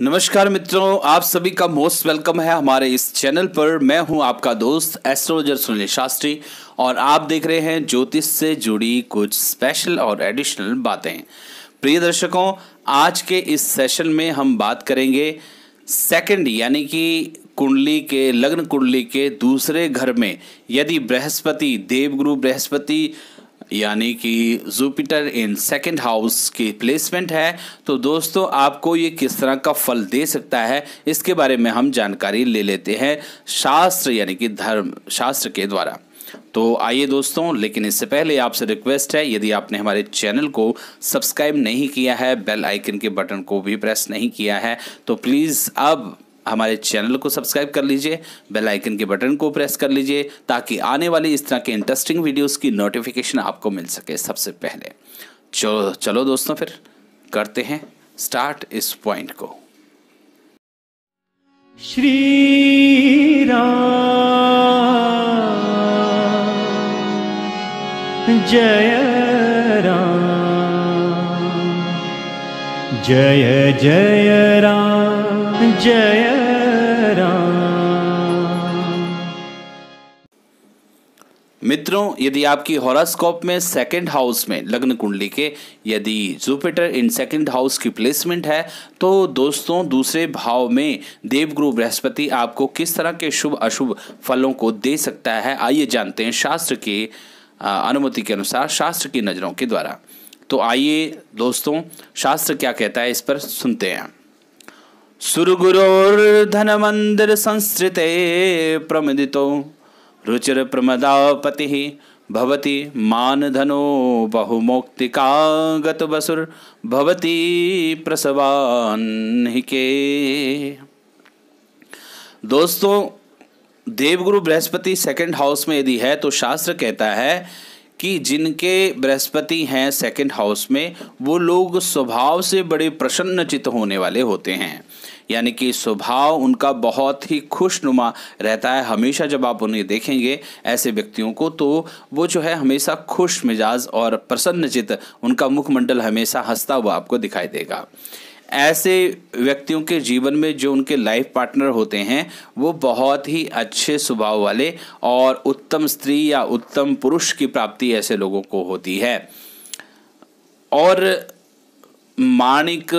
नमस्कार मित्रों आप सभी का मोस्ट वेलकम है हमारे इस चैनल पर मैं हूं आपका दोस्त एस्ट्रोलॉजर सुनील शास्त्री और आप देख रहे हैं ज्योतिष से जुड़ी कुछ स्पेशल और एडिशनल बातें प्रिय दर्शकों आज के इस सेशन में हम बात करेंगे सेकंड यानी कि कुंडली के लग्न कुंडली के दूसरे घर में यदि बृहस्पति देवगुरु बृहस्पति यानी कि जुपिटर इन सेकेंड हाउस की प्लेसमेंट है तो दोस्तों आपको ये किस तरह का फल दे सकता है इसके बारे में हम जानकारी ले लेते हैं शास्त्र यानी कि धर्म शास्त्र के द्वारा तो आइए दोस्तों लेकिन इससे पहले आपसे रिक्वेस्ट है यदि आपने हमारे चैनल को सब्सक्राइब नहीं किया है बेल आइकन के बटन को भी प्रेस नहीं किया है तो प्लीज़ अब हमारे चैनल को सब्सक्राइब कर लीजिए बेल आइकन के बटन को प्रेस कर लीजिए ताकि आने वाली इस तरह के इंटरेस्टिंग वीडियोस की नोटिफिकेशन आपको मिल सके सबसे पहले चलो चलो दोस्तों फिर करते हैं स्टार्ट इस पॉइंट को श्री राम जय राम जय जय राम जय मित्रों यदि आपकी हॉरास्कोप में सेकंड हाउस में लग्न कुंडली के यदि जुपिटर इन सेकंड हाउस की प्लेसमेंट है तो दोस्तों दूसरे भाव में देवगुरु बृहस्पति आपको किस तरह के शुभ अशुभ फलों को दे सकता है आइए जानते हैं शास्त्र के अनुमति के अनुसार शास्त्र की नज़रों के द्वारा तो आइए दोस्तों शास्त्र क्या कहता है इस पर सुनते हैं सुरगुरोर्धनमन्दिरसंसृते प्रमदितो रुचिरप्रमदापतिः भवति बसुर बहुमोक्तिका गतवसुर्भवति के दोस्तों देवगुरु बृहस्पति सेकंड हाउस में यदि है तो शास्त्र कहता है कि जिनके बृहस्पति हैं सेकंड हाउस में वो लोग स्वभाव से बड़े प्रसन्नचित होने वाले होते हैं यानी कि स्वभाव उनका बहुत ही खुशनुमा रहता है हमेशा जब आप उन्हें देखेंगे ऐसे व्यक्तियों को तो वो जो है हमेशा खुश मिजाज और प्रसन्नचित उनका मुखमंडल हमेशा हंसता हुआ आपको दिखाई देगा ऐसे व्यक्तियों के जीवन में जो उनके लाइफ पार्टनर होते हैं वो बहुत ही अच्छे स्वभाव वाले और उत्तम स्त्री या उत्तम पुरुष की प्राप्ति ऐसे लोगों को होती है और माणिक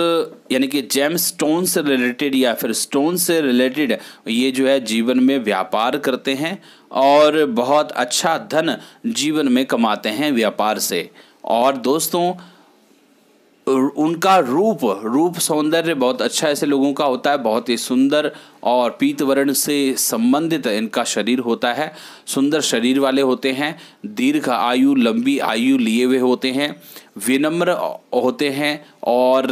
यानी कि जेम स्टोन से रिलेटेड या फिर स्टोन से रिलेटेड ये जो है जीवन में व्यापार करते हैं और बहुत अच्छा धन जीवन में कमाते हैं व्यापार से और दोस्तों उनका रूप रूप सौंदर्य बहुत अच्छा ऐसे लोगों का होता है बहुत ही सुंदर और पीत वर्ण से संबंधित इनका शरीर होता है सुंदर शरीर वाले होते हैं दीर्घ आयु लंबी आयु लिए हुए होते हैं विनम्र होते हैं और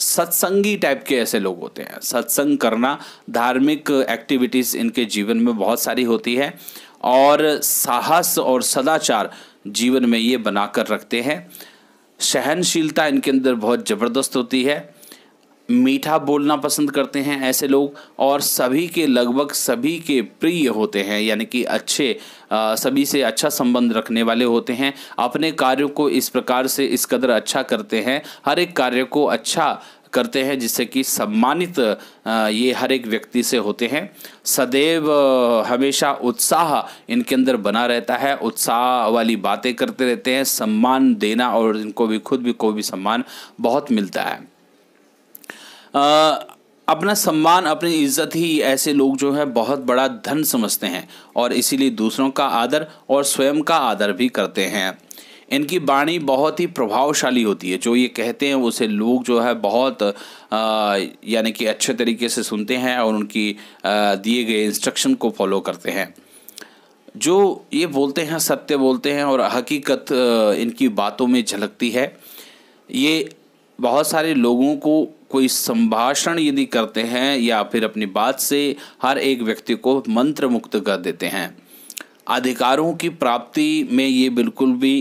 सत्संगी टाइप के ऐसे लोग होते हैं सत्संग करना धार्मिक एक्टिविटीज़ इनके जीवन में बहुत सारी होती है और साहस और सदाचार जीवन में ये बनाकर रखते हैं सहनशीलता इनके अंदर बहुत ज़बरदस्त होती है मीठा बोलना पसंद करते हैं ऐसे लोग और सभी के लगभग सभी के प्रिय होते हैं यानी कि अच्छे आ, सभी से अच्छा संबंध रखने वाले होते हैं अपने कार्यों को इस प्रकार से इस कदर अच्छा करते हैं हर एक कार्य को अच्छा करते हैं जिससे कि सम्मानित ये हर एक व्यक्ति से होते हैं सदैव हमेशा उत्साह इनके अंदर बना रहता है उत्साह वाली बातें करते रहते हैं सम्मान देना और इनको भी खुद भी को भी सम्मान बहुत मिलता है आ, अपना सम्मान अपनी इज्जत ही ऐसे लोग जो है बहुत बड़ा धन समझते हैं और इसीलिए दूसरों का आदर और स्वयं का आदर भी करते हैं इनकी बाणी बहुत ही प्रभावशाली होती है जो ये कहते हैं उसे लोग जो है बहुत यानी कि अच्छे तरीके से सुनते हैं और उनकी दिए गए इंस्ट्रक्शन को फॉलो करते हैं जो ये बोलते हैं सत्य बोलते हैं और हकीकत इनकी बातों में झलकती है ये बहुत सारे लोगों को कोई संभाषण यदि करते हैं या फिर अपनी बात से हर एक व्यक्ति को मंत्र मुक्त कर देते हैं अधिकारों की प्राप्ति में ये बिल्कुल भी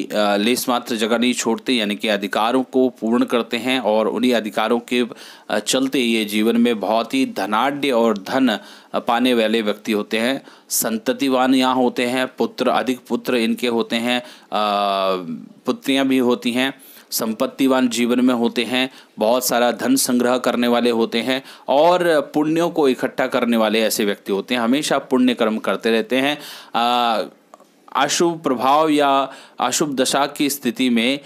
लेस मात्र जगह नहीं छोड़ते यानी कि अधिकारों को पूर्ण करते हैं और उन्हीं अधिकारों के चलते ये जीवन में बहुत ही धनाढ़ और धन पाने वाले व्यक्ति होते हैं संततिवान यहाँ होते हैं पुत्र अधिक पुत्र इनके होते हैं पुत्रियाँ भी होती हैं संपत्तिवान जीवन में होते हैं बहुत सारा धन संग्रह करने वाले होते हैं और पुण्यों को इकट्ठा करने वाले ऐसे व्यक्ति होते हैं हमेशा पुण्य कर्म करते रहते हैं अशुभ प्रभाव या अशुभ दशा की स्थिति में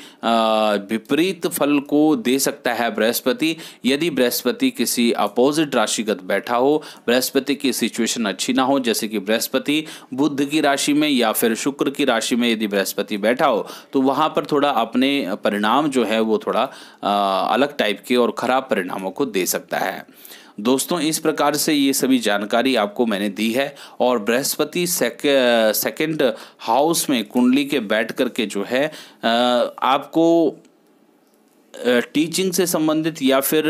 विपरीत फल को दे सकता है बृहस्पति यदि बृहस्पति किसी अपोजिट राशिगत बैठा हो बृहस्पति की सिचुएशन अच्छी ना हो जैसे कि बृहस्पति बुद्ध की राशि में या फिर शुक्र की राशि में यदि बृहस्पति बैठा हो तो वहाँ पर थोड़ा अपने परिणाम जो है वो थोड़ा अलग टाइप के और ख़राब परिणामों को दे सकता है दोस्तों इस प्रकार से ये सभी जानकारी आपको मैंने दी है और बृहस्पति सेक, सेकेंड हाउस में कुंडली के बैठ करके जो है आपको टीचिंग से संबंधित या फिर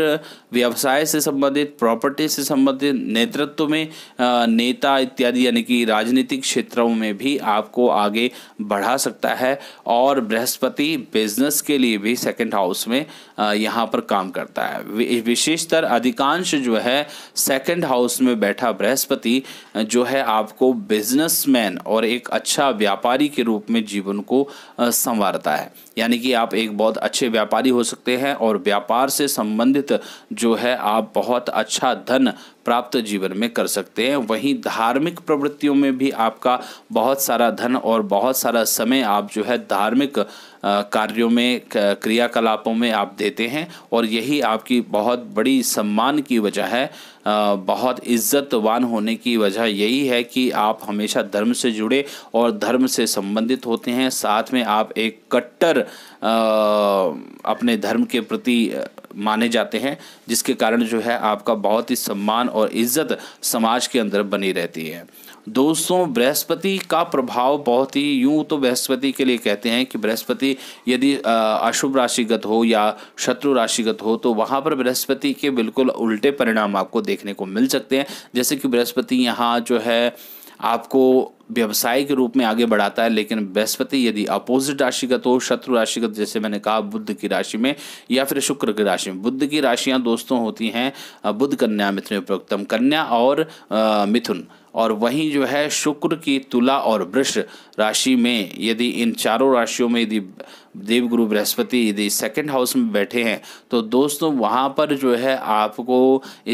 व्यवसाय से संबंधित प्रॉपर्टी से संबंधित नेतृत्व में नेता इत्यादि यानी कि राजनीतिक क्षेत्रों में भी आपको आगे बढ़ा सकता है और बृहस्पति बिजनेस के लिए भी सेकंड हाउस में यहाँ पर काम करता है विशेषतर अधिकांश जो है सेकंड हाउस में बैठा बृहस्पति जो है आपको बिजनेसमैन और एक अच्छा व्यापारी के रूप में जीवन को संवारता है यानी कि आप एक बहुत अच्छे व्यापारी हो सकते हैं और व्यापार से संबंधित जो है आप बहुत अच्छा धन प्राप्त जीवन में कर सकते हैं वहीं धार्मिक प्रवृत्तियों में भी आपका बहुत सारा धन और बहुत सारा समय आप जो है धार्मिक कार्यों में क्रियाकलापों में आप देते हैं और यही आपकी बहुत बड़ी सम्मान की वजह है बहुत इज्जतवान होने की वजह यही है कि आप हमेशा धर्म से जुड़े और धर्म से संबंधित होते हैं साथ में आप एक कट्टर अपने धर्म के प्रति माने जाते हैं जिसके कारण जो है आपका बहुत ही सम्मान और इज्जत समाज के अंदर बनी रहती है दोस्तों बृहस्पति का प्रभाव बहुत ही यूं तो बृहस्पति के लिए कहते हैं कि बृहस्पति यदि अशुभ राशिगत हो या शत्रु राशिगत हो तो वहाँ पर बृहस्पति के बिल्कुल उल्टे परिणाम आपको देखने को मिल सकते हैं जैसे कि बृहस्पति यहाँ जो है आपको व्यवसाय के रूप में आगे बढ़ाता है लेकिन बृहस्पति यदि अपोजिट राशि का तो शत्रु राशि का जैसे मैंने कहा बुद्ध की राशि में या फिर शुक्र की राशि में बुद्ध की राशियां दोस्तों होती हैं बुद्ध कन्या मिथुन उपयुक्तम कन्या और मिथुन और वहीं जो है शुक्र की तुला और वृष राशि में यदि इन चारों राशियों में यदि देवगुरु बृहस्पति यदि सेकंड हाउस में बैठे हैं तो दोस्तों वहाँ पर जो है आपको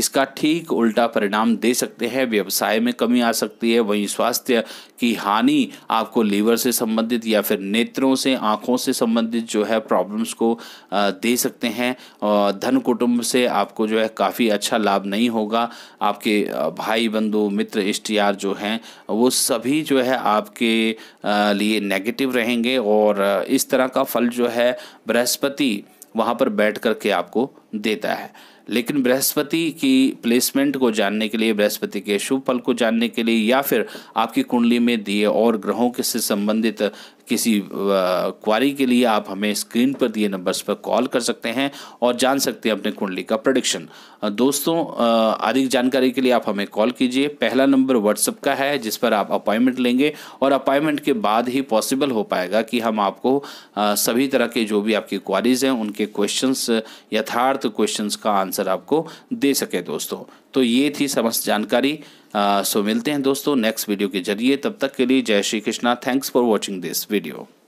इसका ठीक उल्टा परिणाम दे सकते हैं व्यवसाय में कमी आ सकती है वहीं स्वास्थ्य की हानि आपको लीवर से संबंधित या फिर नेत्रों से आँखों से संबंधित जो है प्रॉब्लम्स को दे सकते हैं और धन कुटुंब से आपको जो है काफ़ी अच्छा लाभ नहीं होगा आपके भाई बंधु मित्र इष्ट यार जो हैं वो सभी जो है आपके लिए नेगेटिव रहेंगे और इस तरह का फल जो है बृहस्पति वहाँ पर बैठ करके आपको देता है लेकिन बृहस्पति की प्लेसमेंट को जानने के लिए बृहस्पति के शुभ फल को जानने के लिए या फिर आपकी कुंडली में दिए और ग्रहों के से संबंधित किसी क्वारी के लिए आप हमें स्क्रीन पर दिए नंबर्स पर कॉल कर सकते हैं और जान सकते हैं अपने कुंडली का प्रडिक्शन दोस्तों अधिक जानकारी के लिए आप हमें कॉल कीजिए पहला नंबर व्हाट्सअप का है जिस पर आप अपॉइंटमेंट लेंगे और अपॉइंटमेंट के बाद ही पॉसिबल हो पाएगा कि हम आपको सभी तरह के जो भी आपकी क्वारीज़ हैं उनके क्वेश्चंस यथार्थ क्वेश्चंस का आंसर आपको दे सके दोस्तों तो ये थी समस्त जानकारी सो मिलते हैं दोस्तों नेक्स्ट वीडियो के जरिए तब तक के लिए जय Shri Krishna thanks for watching this video